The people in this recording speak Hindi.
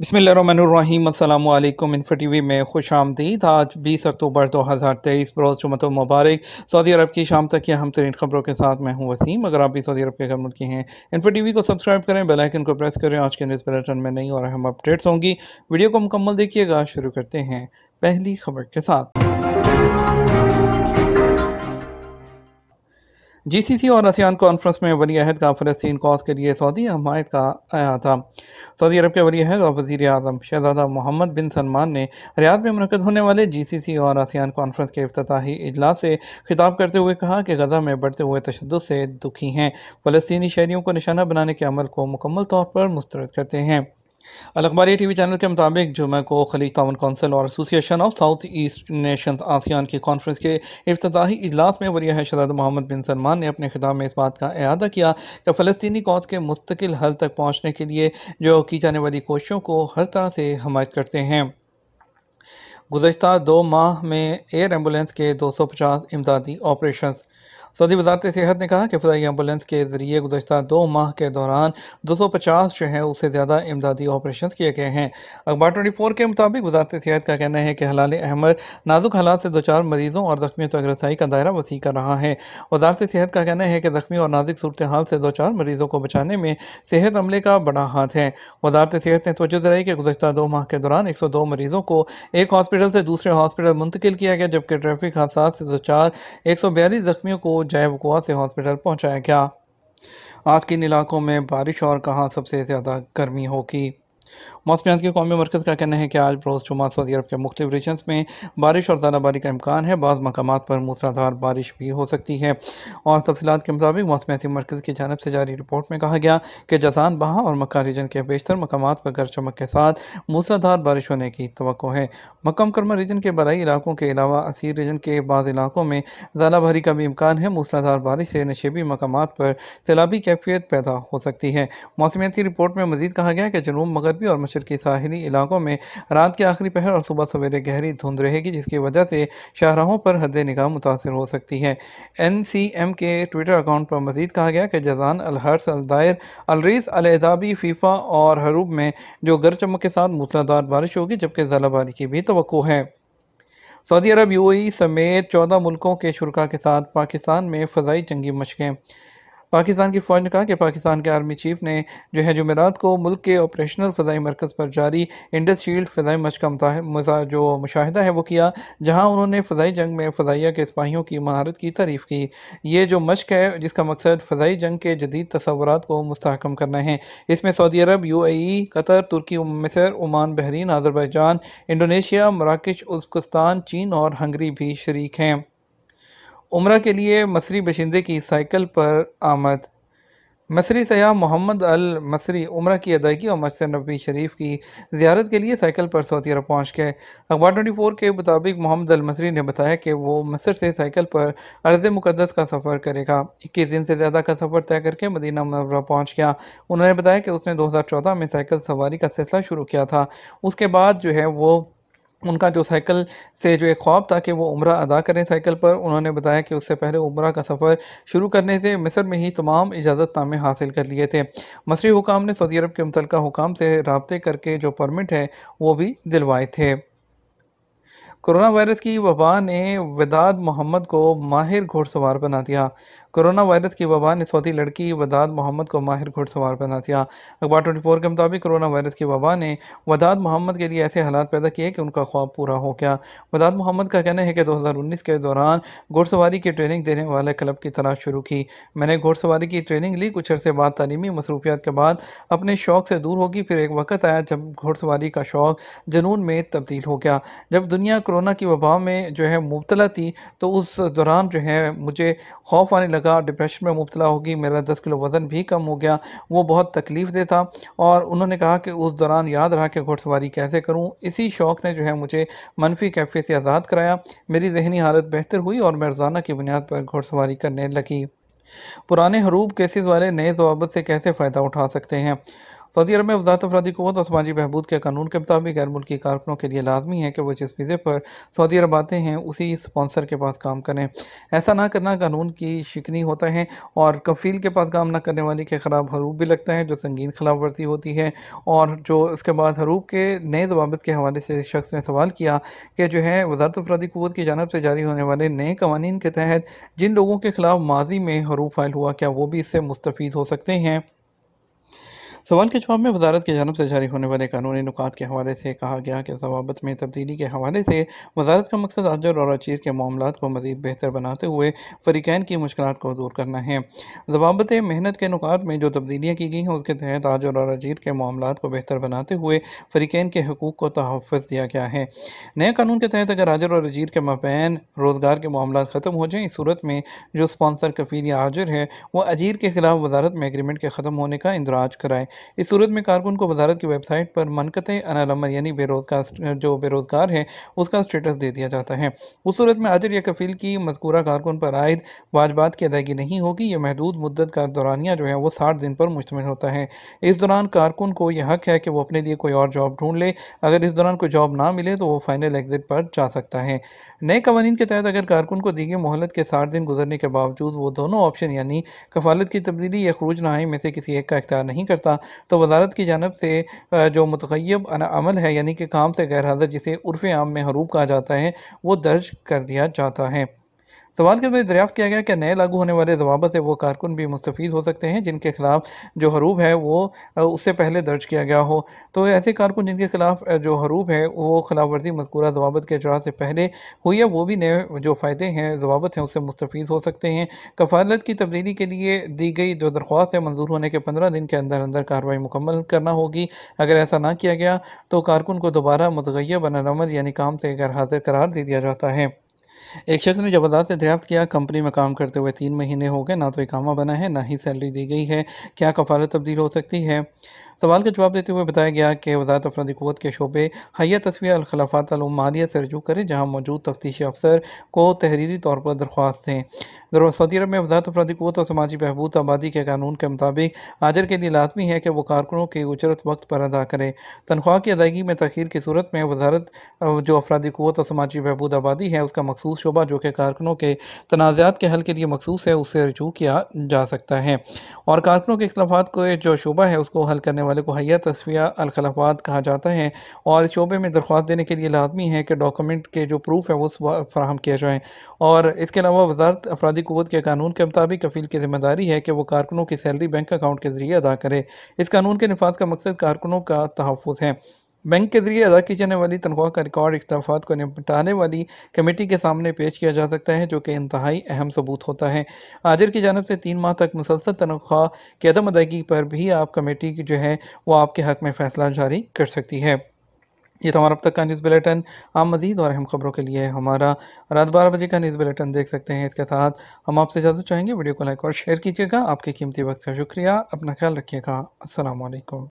बसमिलकुम इन्फा टी वी में खुश आमदीद आज बीस अक्टूबर दो हज़ार तेईस बरोज़ चुमत मुबारक सऊदी अरब की शाम तक की अहम तरीन खबरों के साथ मैं हूँ वसीम अगर आप भी सऊदी अरब के खबर की हैं इन्फो टी वी को सब्सक्राइब करें बेलैकन को प्रेस करें आज के न्यूज़ बुलेटन में नई और अहम अपडेट्स होंगी वीडियो को मुकम्मल देखिएगा शुरू करते हैं पहली खबर के साथ जीसीसी और आसियान कॉन्फ्रेंस में वली अहद का फ़लस्तीन कॉज के लिए सऊदी हमायत का आया था सऊदी अरब के वली अहद और वज़ी अजम शहजादा मोहम्मद बिन सलमान ने रियाद में मनकद होने वाले जी सी सी और आसियान कॉन्फ्रेंस के अफ्ताही अजलास से खिताब करते हुए कहा कि गजा में बढ़ते हुए तशद से दुखी हैं फ़लस्तनी शहरीों को निशाना बनाने के अमल को मुकम्मल तौर पर मुस्रद करते हैं अलखबारी टी वी चैनल के मुताबिक जुमे को खलीज तावन कौंसिल और association of south east nation ASEAN की कॉन्फ्रेंस के अफ्ताही इजलास में वरिया है शहजाद मोहम्मद बिन सलमान ने अपने खिताब में इस बात का अदा किया कि फ़लस्तनी कौज के मुस्तकिल हल तक पहुँचने के लिए जो की जाने वाली कोशिशों को हर तरह से हमायत करते हैं गुजशत दो माह में एयर एम्बुलेंस के दो सौ पचास इमदादी ऑपरेशन सऊदी वजारत सेहत ने कहा कि फजाई एम्बुलेंस के ज़रिए गुजशत दो माह के दौरान दो सौ पचास जो है उससे ज़्यादा इमदादी ऑपरेशन किए गए हैं अखबार ट्वेंटी फोर के मुताबिक वजारत सेहत का कहना है कि हलाल अहमद नाजुक हालात से दो चार मरीजों और जख्मियों तक रसाई का दायरा वसी कर रहा है वजारत सेहत का कहना है कि जख्मी और नाजुक सूरत हाल से दो चार मरीजों को बचाने में सेहत अमले का बड़ा हाथ है वजारत सेहत ने तोजह दिलाई कि गुजशत दो माह के दौरान एक सौ दो मरीजों को एक हॉस्पिटल से दूसरे हॉस्पिटल मुंतकिल किया गया जबकि ट्रैफिक हादसा से दो चार एक सौ बयालीस जख्मियों को जय जैब कुआ से हॉस्पिटल पहुंचाया गया आज किन इलाकों में बारिश और कहाँ सबसे ज़्यादा गर्मी होगी मौसमियात के कौमी मरकज़ का कहना है कि आज बहुत जुमा सऊदी अरब के मुख्त रीजन में बारिश और तालाबारी का इम्कान है बाद मकाम पर मूसलाधार बारिश भी हो सकती है और तफसलत के मुताबिक मौसम मरकज़ की जानब से जारी रिपोर्ट में कहा गया कि जसान बहा और मक्का रीजन के बेशतर मकाम पर गर चमक के साथ मूसलाधार बारिश होने की तो है मक्म करमा रीजन के बरई इलाकों के अलावा असीर रीजन के बाद इलाकों में ज़्यादाबारी का भी इम्कान है मूसलाधार बारिश से नशेबी मकाम पर सैलाबी कैफियत पैदा हो सकती है मौसमियाती रिपोर्ट में मजीद कहा गया कि जनूब मगर मगरबी और मशरकी साहिली इलाकों में रात के आखिरी पहर और सुबह सवेरे गहरी धुंध रहेगी जिसकी वजह से शाहराहों पर हद निगाह मुतासर हो सकती है एन सी एम के ट्विटर अकाउंट पर मजीद कहा गया कि जजान अलहर्स अलदायर अलरीस अलहदाबी फीफा और हरूब में जो गर चमक के साथ मूसलाधार बारिश होगी जबकि जलाबारी की भी तो है सऊदी अरब यूएई समेत चौदह मुल्कों के शुरा के साथ पाकिस्तान में फ़जाई जंगी मशकें पाकिस्तान की फ़ौज ने कहा कि पाकिस्तान के आर्मी चीफ ने जो है जुमेरात को मुल्क के ऑपरेशनल फ़जाई मरकज़ पर जारी इंडस शील्ड फ़जाई मच का जो मुशाहिदा है वो किया जहाँ उन्होंने फ़जाई जंग में फ़जाइया के सिपाहियों की महारत की तारीफ़ की ये जो मशक है जिसका मकसद फ़जाई जंग के जदीद तस्वरत को मस्तकम करना है इसमें सऊदी अरब यू ए कतर तुर्की मिसर ओमान बहरीन आजरबैजान इंडोनेशिया मराकश उजकस्तान चीन और हंगरी भी शरीक हैं उम्र के लिए मसरी बशिंदे की साइकिल पर आमद मसरी सयाह मोहम्मद अल मसरी उम्र की अदायगी और मस्जिद नबी शरीफ की ज्यारत के लिए साइकिल पर सऊदी अरब पहुँच गए अखबार ट्वेंटी फोर के मुताबिक मोहम्मद अल मसरी ने बताया कि वो मसर से साइकिल पर अर्ज मुकदस का सफ़र करेगा इक्कीस दिन से ज़्यादा का सफ़र तय करके मदीना मनवरा पहुँच गया उन्होंने बताया कि उसने दो हज़ार चौदह में साइकिल सवारी का सिलसिला शुरू किया था उसके बाद जो है वो उनका जो साइकिल से जो एक ख्वाब था कि वो उम्र अदा करें साइकिल पर उन्होंने बताया कि उससे पहले उम्र का सफ़र शुरू करने से मिस्र में ही तमाम इजाज़त नामे हासिल कर लिए थे मसरी हुकाम ने सऊदी अरब के मुतल हुकाम से रबते करके जो परमिट है वो भी दिलवाए थे कोरोना वायरस की वबा ने वदाद मोहम्मद को माहिर घोड़सवार बना दिया कोरोना वायरस की वबा ने सऊदी लड़की वदाद मोहम्मद को माहिर घोड़सवार बना दिया अखबार ट्वेंटी फोर के मुताबिक कोरोना वायरस की वबा ने वदाद मोहम्मद के लिए ऐसे हालात पैदा किए कि उनका ख्वाब पूरा हो गया वदाद मोहम्मद का कहना है कि दो हज़ार उन्नीस के दौरान घोड़सवारी की ट्रेनिंग देने वाले क्लब की तरह शुरू की मैंने घोड़सवारी की ट्रेनिंग ली कुछ अरसे बाद तलीमी मसरूफियात के बाद अपने शौक़ से दूर होगी फिर एक वक्त आया जब घोड़सवारी का शौक़ जुनून में तब्दील हो गया जब दुनिया कोरोना की वबा में जो है मुबतला थी तो उस दौरान जो है मुझे खौफ आने लगा डिप्रेशन में मुबतला होगी मेरा दस किलो वज़न भी कम हो गया वो बहुत तकलीफ़ दे था और उन्होंने कहा कि उस दौरान याद रहा कि घुड़सवारी कैसे करूँ इसी शौक़ ने जो है मुझे मनफी कैफियत से आज़ाद कराया मेरी जहनी हालत बेहतर हुई और मैं रोज़ाना की बुनियाद पर घुड़सवारी करने लगी पुराने हरूब केसेस वाले नए जवाबत से कैसे फ़ायदा उठा सकते हैं सऊदी अरब में वजारत अफराधी क़वत और समाजी बहबूद के कानून के मुताबिक गैर मुल्की कारकनों के लिए लाजमी है कि वो जिस वीज़े पर सऊदी अरब आते हैं उसी स्पॉन्सर के पास काम करें ऐसा ना करना कानून की शिकनी होता है और कफील के पास काम ना करने वाले के ख़िलाफ़ हरूप भी लगता है जो संगीन खिलाफ वर्जी होती है और जो उसके बाद हरूप के नए जवाबत के हवाले से शख्स ने सवाल किया कि जो है वजारत अफराधी क़वत की जानब से जारी होने वाले नए कवानीन के तहत जिन लोगों के खिलाफ माजी में हरूप फाइल हुआ क्या वो भी इससे मुस्तफ़ हो सकते हैं सवाल के जवाब में वजारत की जानब से जारी होने वाले कानूनी नुकात के हवाले से कहा गया कि जवाबत में तब्दीली के हवाले से वजारत का मकसद अजर और अचीर के मामला को मजीद बेहतर बनाते हुए फ़रीकैन की मुश्किल को दूर करना है जवाबत मेहनत के नुकात में जो तब्दीलियाँ की गई हैं उसके तहत अजर और अजीर के मामला को बेहतर बनाते हुए फ़रीकैन के हकूक़ को तहफ़ दिया गया है नए कानून के तहत अगर आजर और अजीर के मबैन रोज़गार के मामला ख़त्म हो जाएँ इस सूरत में जो स्पॉन्सर कफीर या आजर है वह अजीर के खिलाफ वजारत में एग्रीमेंट के ख़त्म होने का इंदराज कराएँ इस सूरत में कारकुन को वजारत की वेबसाइट पर मनकत अनलमल यानी बेरोजगार जो बेरोज़गार है उसका स्टेटस दे दिया जाता है उस सूरत में आजर या कफील की मजकूरा कारकुन पर आयद वाजबात की अदायगी नहीं होगी यह महदूद मुद्दत का दौरानिया जो है वो साठ दिन पर मुश्तमिल होता है इस दौरान कारकुन को यह हक है कि वो अपने लिए कोई और जॉब ढूंढ ले अगर इस दौरान कोई जॉब ना मिले तो वो फाइनल एग्जिट पर जा सकता है नए कवानीन के तहत अगर कारकुन को दी गई मोहलत के साठ दिन गुजरने के बावजूद वो दोनों ऑप्शन यानी कफालत की तब्दीली या खरूज नहाई में से किसी एक का इख्तियार नहीं करता तो वजारत की जानब से जो मतयब अमल है यानी कि काम से गैर हाजिर जिसे उर्फ़ आम में हरूब कहा जाता है वो दर्ज कर दिया जाता है सवाल के बाद दरियाफ़्त किया गया कि नए लागू होने वाले जवाब से वो कारकुन भी मुस्तफ़ हो सकते हैं जिनके खिलाफ जो हरूब है वो उससे पहले दर्ज किया गया हो तो ऐसे कारकुन जिनके खिलाफ जो हरूब है वो खिलाफ वर्जी मذकूरा जवाबत के अजरा से पहले हुई है वो भी नए जो फ़ायदे हैं जवाबत हैं उससे मुस्तफ़ हो सकते हैं कफालत की तब्दीली के लिए दी गई जो दरख्वास्त है मंजूर होने के पंद्रह दिन के अंदर अंदर कार्रवाई मुकम्मल करना होगी अगर ऐसा ना किया गया तो कारकुन को दोबारा मतगैया बनरमल यानी काम से गैर हाजिर करार दे दिया जाता है एक शख्स ने ज़बरदस्त दरियाफ्त किया कंपनी में काम करते हुए तीन महीने हो गए ना तो इकामा बना है ना ही सैलरी दी गई है क्या कफालत तब्दील हो सकती है सवाल का जवाब देते हुए बताया गया कि वजारत अफरदी क़वत के शोबे हया तस्वीर अलखलाफात मालिया से रजू करें जहाँ मौजूद तफ्तीशी अफसर को तहरीरी तौर पर दरख्वास्त दें सऊदी अरब में वजारत अफरदी क़वत और समाजी बहबूद आबादी के कानून के मुताबिक आजर के लिए लाजमी है कि वो कारकुनों के उजरत वक्त पर अदा करें तनख्वाह की अदायगी में तखीर की सूरत में वजारत जो अफराधी क़वत और समाजी बहबूद आबादी है उसका मखसूस शोबा जो कि कारकुनों के तनाज़ात के हल के लिए मखसूस है उससे रजू किया जा सकता है और कारकुनों के अखिलाफ को जो शोबा है उसको हल करने करने वाले को हया तस्विया अलखलाफात कहा जाता है और शोबे में दरख्वास्त देने के लिए लाजमी है कि डॉक्यूमेंट के जो प्रूफ है वो फ्राहम किया जाए और इसके अलावा वजारत अफराधी क़वत के कानून के मुताबिक कफील की जिम्मेदारी है कि वह कारकुनों की सैलरी बैंक अकाउंट के ज़रिए अदा करे इस कानून के नफाज का मकसद कारकुनों का तहफ़ है बैंक के जरिए अदा की जाने वाली तनख्वाह का रिकॉर्ड इख्तफा को निपटाने वाली कमेटी के सामने पेश किया जा सकता है जो कि इंतहाई अहम सबूत होता है आजिर की जानब से तीन माह तक मुसलसल तनख्वाह की अदम अदायगी पर भी आप कमेटी जो है वो आपके हक में फ़ैसला जारी कर सकती है ये तो हमारा अब तक का न्यूज़ बुलेटिन आम मजीद और अहम खबरों के लिए हमारा रात बारह बजे का न्यूज़ बुलेटिन देख सकते हैं इसके साथ हम आपसे इजाज़त चाहेंगे वीडियो को लाइक और शेयर कीजिएगा आपके कीमती वक्त का शुक्रिया अपना ख्याल रखिएगा असलकम